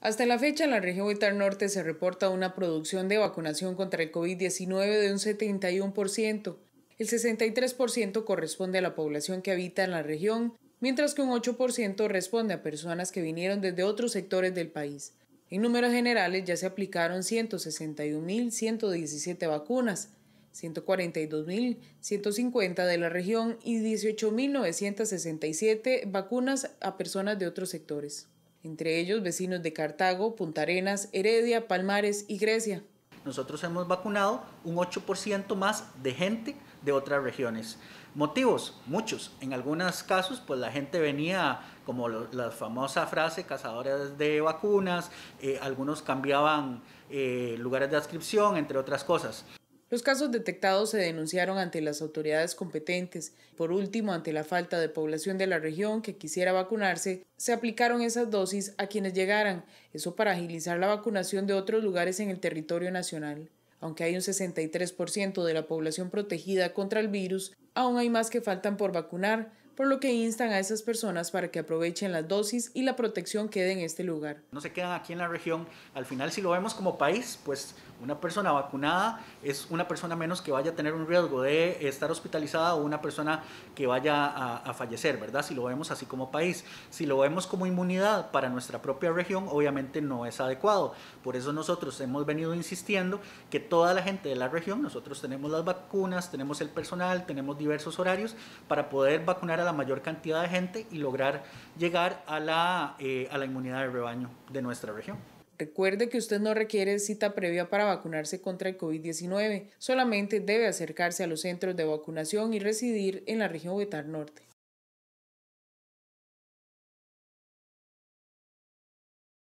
Hasta la fecha, en la región Huitar Norte se reporta una producción de vacunación contra el COVID-19 de un 71%. El 63% corresponde a la población que habita en la región, mientras que un 8% responde a personas que vinieron desde otros sectores del país. En números generales ya se aplicaron 161.117 vacunas, 142.150 de la región y 18.967 vacunas a personas de otros sectores entre ellos vecinos de Cartago, Punta Arenas, Heredia, Palmares y Grecia. Nosotros hemos vacunado un 8% más de gente de otras regiones. Motivos, muchos. En algunos casos, pues la gente venía, como la famosa frase, cazadores de vacunas, eh, algunos cambiaban eh, lugares de adscripción, entre otras cosas. Los casos detectados se denunciaron ante las autoridades competentes. Por último, ante la falta de población de la región que quisiera vacunarse, se aplicaron esas dosis a quienes llegaran, eso para agilizar la vacunación de otros lugares en el territorio nacional. Aunque hay un 63% de la población protegida contra el virus, aún hay más que faltan por vacunar, por lo que instan a esas personas para que aprovechen las dosis y la protección quede en este lugar. No se quedan aquí en la región. Al final, si lo vemos como país, pues una persona vacunada es una persona menos que vaya a tener un riesgo de estar hospitalizada o una persona que vaya a, a fallecer, ¿verdad? Si lo vemos así como país. Si lo vemos como inmunidad para nuestra propia región, obviamente no es adecuado. Por eso nosotros hemos venido insistiendo que toda la gente de la región, nosotros tenemos las vacunas, tenemos el personal, tenemos diversos horarios para poder vacunar a la mayor cantidad de gente y lograr llegar a la, eh, a la inmunidad de rebaño de nuestra región. Recuerde que usted no requiere cita previa para vacunarse contra el COVID-19, solamente debe acercarse a los centros de vacunación y residir en la región Betar Norte.